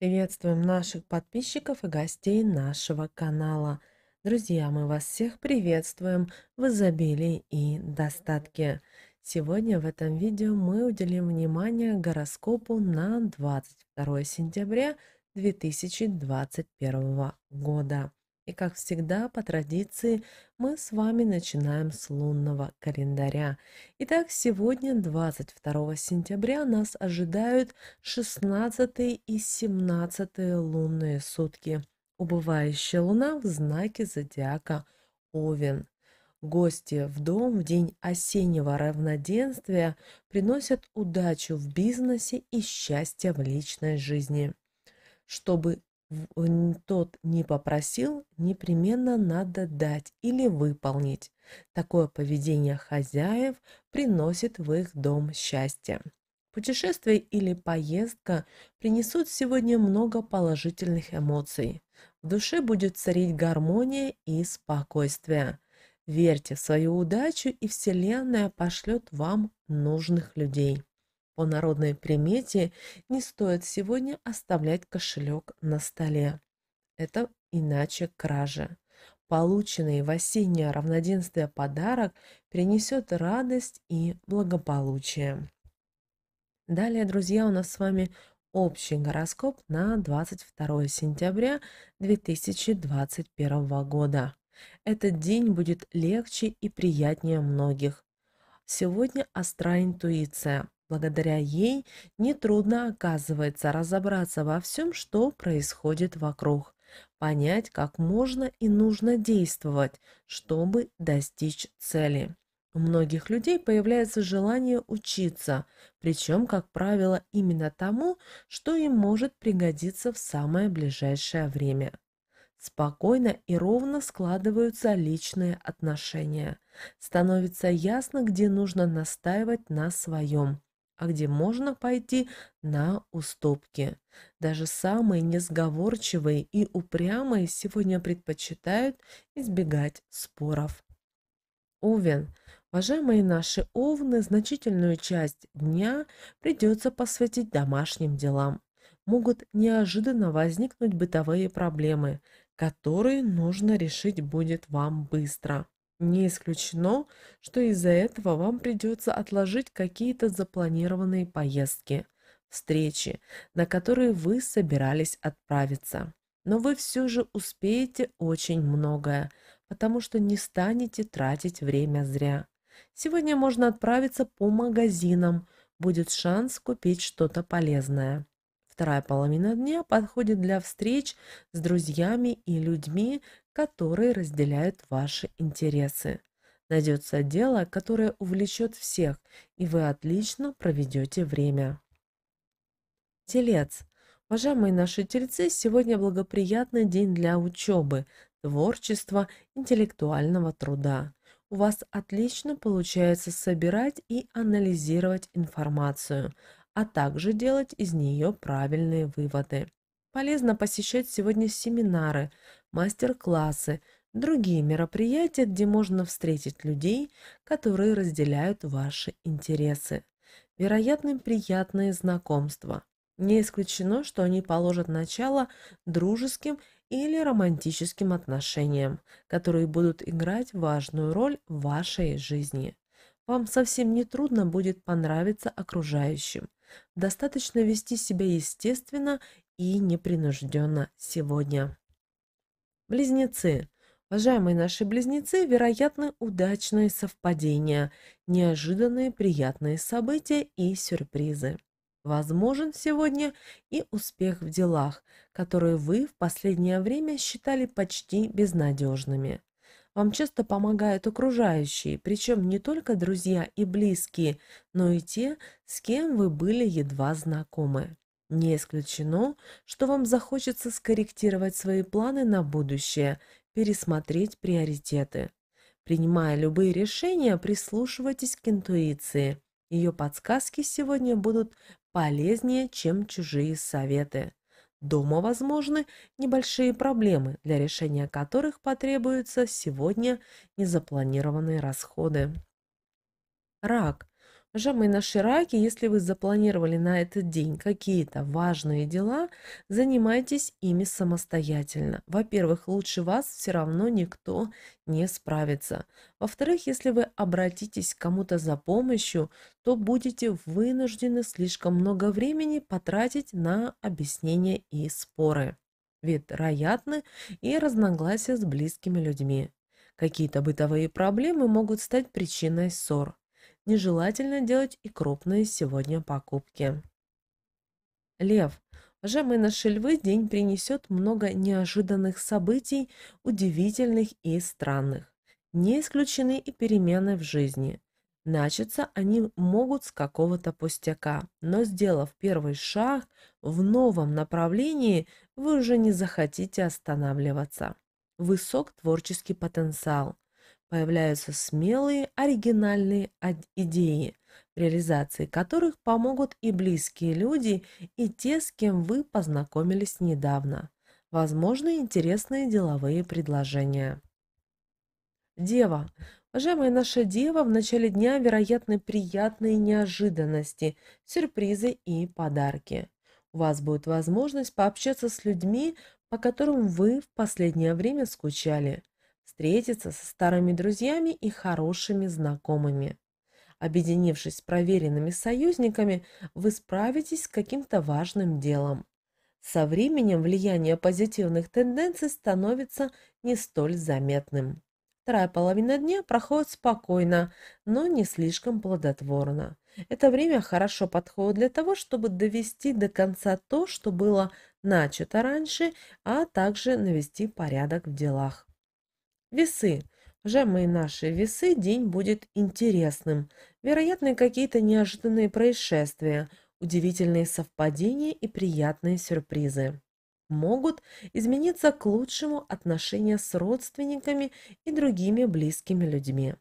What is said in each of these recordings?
Приветствуем наших подписчиков и гостей нашего канала. Друзья, мы вас всех приветствуем в изобилии и достатке. Сегодня в этом видео мы уделим внимание гороскопу на 22 сентября 2021 года. И как всегда, по традиции, мы с вами начинаем с лунного календаря. Итак, сегодня, 22 сентября, нас ожидают 16 и 17 лунные сутки. Убывающая луна в знаке зодиака Овен. Гости в дом в день осеннего равноденствия приносят удачу в бизнесе и счастье в личной жизни. Чтобы Э, тот не попросил, непременно надо дать или выполнить. Такое поведение хозяев приносит в их дом счастье. Путешествие или поездка принесут сегодня много положительных эмоций. В душе будет царить гармония и спокойствие. Верьте в свою удачу, и Вселенная пошлет вам нужных людей. По народной примете не стоит сегодня оставлять кошелек на столе. Это иначе кража. Полученный в осеннее равноденствие подарок принесет радость и благополучие. Далее, друзья, у нас с вами общий гороскоп на 22 сентября 2021 года. Этот день будет легче и приятнее многих. Сегодня остра интуиция. Благодаря ей нетрудно оказывается разобраться во всем, что происходит вокруг, понять, как можно и нужно действовать, чтобы достичь цели. У многих людей появляется желание учиться, причем, как правило, именно тому, что им может пригодиться в самое ближайшее время. Спокойно и ровно складываются личные отношения. Становится ясно, где нужно настаивать на своем, а где можно пойти на уступки. Даже самые несговорчивые и упрямые сегодня предпочитают избегать споров. Овен. Уважаемые наши овны, значительную часть дня придется посвятить домашним делам. Могут неожиданно возникнуть бытовые проблемы, которые нужно решить будет вам быстро. Не исключено, что из-за этого вам придется отложить какие-то запланированные поездки, встречи, на которые вы собирались отправиться. Но вы все же успеете очень многое, потому что не станете тратить время зря. Сегодня можно отправиться по магазинам, будет шанс купить что-то полезное. Вторая половина дня подходит для встреч с друзьями и людьми, которые разделяют ваши интересы. Найдется дело, которое увлечет всех, и вы отлично проведете время. Телец. Уважаемые наши тельцы, сегодня благоприятный день для учебы, творчества, интеллектуального труда. У вас отлично получается собирать и анализировать информацию, а также делать из нее правильные выводы. Полезно посещать сегодня семинары, мастер-классы, другие мероприятия, где можно встретить людей, которые разделяют ваши интересы. Вероятны приятные знакомства. Не исключено, что они положат начало дружеским или романтическим отношениям, которые будут играть важную роль в вашей жизни. Вам совсем не трудно будет понравиться окружающим. Достаточно вести себя естественно и непринужденно сегодня. Близнецы. Уважаемые наши близнецы, вероятны удачные совпадения, неожиданные приятные события и сюрпризы. Возможен сегодня и успех в делах, которые вы в последнее время считали почти безнадежными. Вам часто помогают окружающие, причем не только друзья и близкие, но и те, с кем вы были едва знакомы. Не исключено, что вам захочется скорректировать свои планы на будущее, пересмотреть приоритеты. Принимая любые решения, прислушивайтесь к интуиции. Ее подсказки сегодня будут полезнее, чем чужие советы. Дома возможны небольшие проблемы, для решения которых потребуются сегодня незапланированные расходы. Рак. Уважаемые наши раки, если вы запланировали на этот день какие-то важные дела, занимайтесь ими самостоятельно. Во-первых, лучше вас все равно никто не справится. Во-вторых, если вы обратитесь к кому-то за помощью, то будете вынуждены слишком много времени потратить на объяснения и споры. Ведь вероятны и разногласия с близкими людьми. Какие-то бытовые проблемы могут стать причиной ссор нежелательно делать и крупные сегодня покупки. Лев. Уважаемые наши львы, день принесет много неожиданных событий, удивительных и странных. Не исключены и перемены в жизни. Начаться они могут с какого-то пустяка, но сделав первый шаг в новом направлении, вы уже не захотите останавливаться. Высок творческий потенциал появляются смелые, оригинальные идеи, реализации которых помогут и близкие люди, и те, с кем вы познакомились недавно. Возможны интересные деловые предложения. Дева. Уважаемая наша дева, в начале дня вероятны приятные неожиданности, сюрпризы и подарки. У вас будет возможность пообщаться с людьми, по которым вы в последнее время скучали встретиться со старыми друзьями и хорошими знакомыми. Объединившись с проверенными союзниками, вы справитесь с каким-то важным делом. Со временем влияние позитивных тенденций становится не столь заметным. Вторая половина дня проходит спокойно, но не слишком плодотворно. Это время хорошо подходит для того, чтобы довести до конца то, что было начато раньше, а также навести порядок в делах. Весы. Жемы и наши весы день будет интересным. Вероятны какие-то неожиданные происшествия, удивительные совпадения и приятные сюрпризы. Могут измениться к лучшему отношения с родственниками и другими близкими людьми.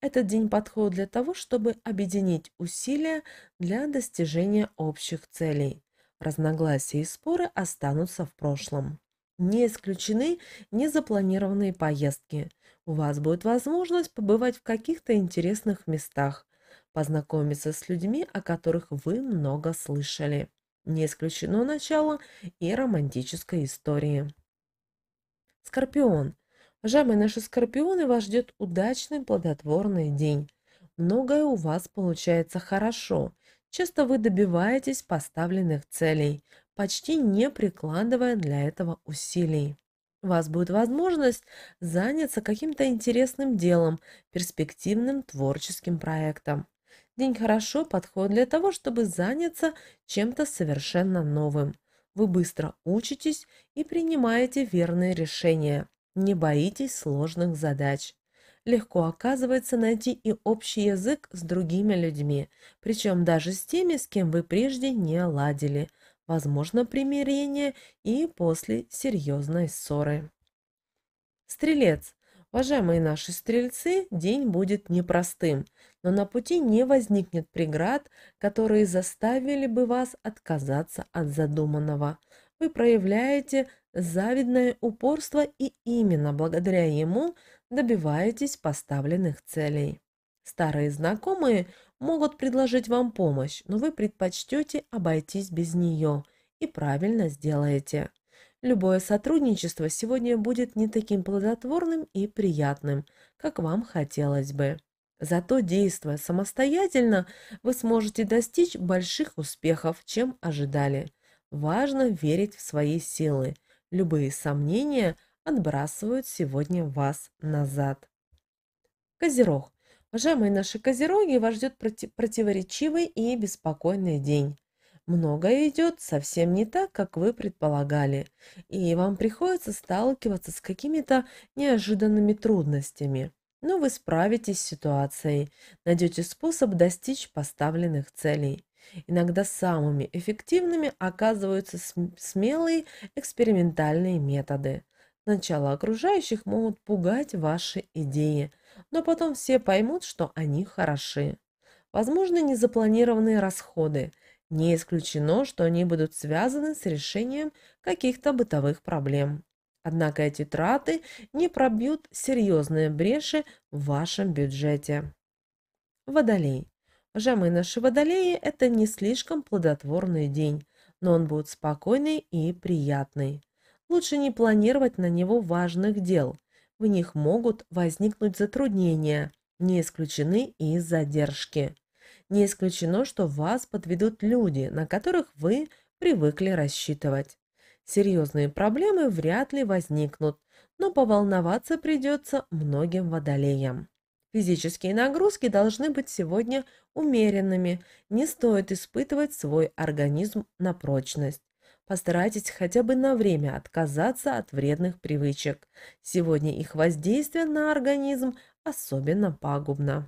Этот день подходит для того, чтобы объединить усилия для достижения общих целей. Разногласия и споры останутся в прошлом. Не исключены незапланированные поездки. У вас будет возможность побывать в каких-то интересных местах, познакомиться с людьми, о которых вы много слышали. Не исключено начало и романтической истории. Скорпион. Уважаемые наши скорпионы, вас ждет удачный плодотворный день. Многое у вас получается хорошо. Часто вы добиваетесь поставленных целей почти не прикладывая для этого усилий. У вас будет возможность заняться каким-то интересным делом, перспективным творческим проектом. День хорошо подходит для того, чтобы заняться чем-то совершенно новым. Вы быстро учитесь и принимаете верные решения. Не боитесь сложных задач. Легко оказывается найти и общий язык с другими людьми, причем даже с теми, с кем вы прежде не ладили – возможно примирение и после серьезной ссоры. Стрелец. Уважаемые наши стрельцы, день будет непростым, но на пути не возникнет преград, которые заставили бы вас отказаться от задуманного. Вы проявляете завидное упорство и именно благодаря ему добиваетесь поставленных целей. Старые знакомые могут предложить вам помощь, но вы предпочтете обойтись без нее и правильно сделаете. Любое сотрудничество сегодня будет не таким плодотворным и приятным, как вам хотелось бы. Зато действуя самостоятельно, вы сможете достичь больших успехов, чем ожидали. Важно верить в свои силы. Любые сомнения отбрасывают сегодня вас назад. Козерог. Уважаемые наши козероги, вас ждет проти противоречивый и беспокойный день. Многое идет совсем не так, как вы предполагали, и вам приходится сталкиваться с какими-то неожиданными трудностями. Но вы справитесь с ситуацией, найдете способ достичь поставленных целей. Иногда самыми эффективными оказываются смелые экспериментальные методы. Сначала окружающих могут пугать ваши идеи – но потом все поймут, что они хороши. Возможно, незапланированные расходы. Не исключено, что они будут связаны с решением каких-то бытовых проблем. Однако эти траты не пробьют серьезные бреши в вашем бюджете. Водолей. Жамы наши водолеи, это не слишком плодотворный день, но он будет спокойный и приятный. Лучше не планировать на него важных дел в них могут возникнуть затруднения, не исключены и задержки. Не исключено, что вас подведут люди, на которых вы привыкли рассчитывать. Серьезные проблемы вряд ли возникнут, но поволноваться придется многим водолеям. Физические нагрузки должны быть сегодня умеренными, не стоит испытывать свой организм на прочность. Постарайтесь хотя бы на время отказаться от вредных привычек. Сегодня их воздействие на организм особенно пагубно.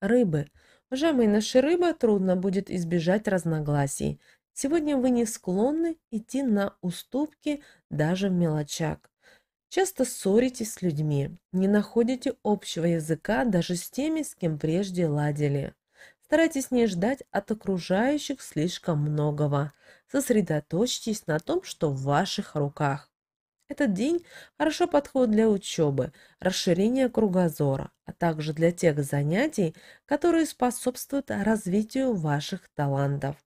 Рыбы. Уважаемые наши рыбы, трудно будет избежать разногласий. Сегодня вы не склонны идти на уступки даже в мелочах. Часто ссоритесь с людьми, не находите общего языка даже с теми, с кем прежде ладили. Старайтесь не ждать от окружающих слишком многого. Сосредоточьтесь на том, что в ваших руках. Этот день хорошо подходит для учебы, расширения кругозора, а также для тех занятий, которые способствуют развитию ваших талантов.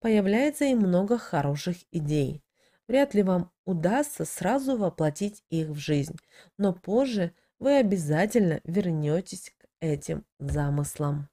Появляется и много хороших идей. Вряд ли вам удастся сразу воплотить их в жизнь, но позже вы обязательно вернетесь к этим замыслам.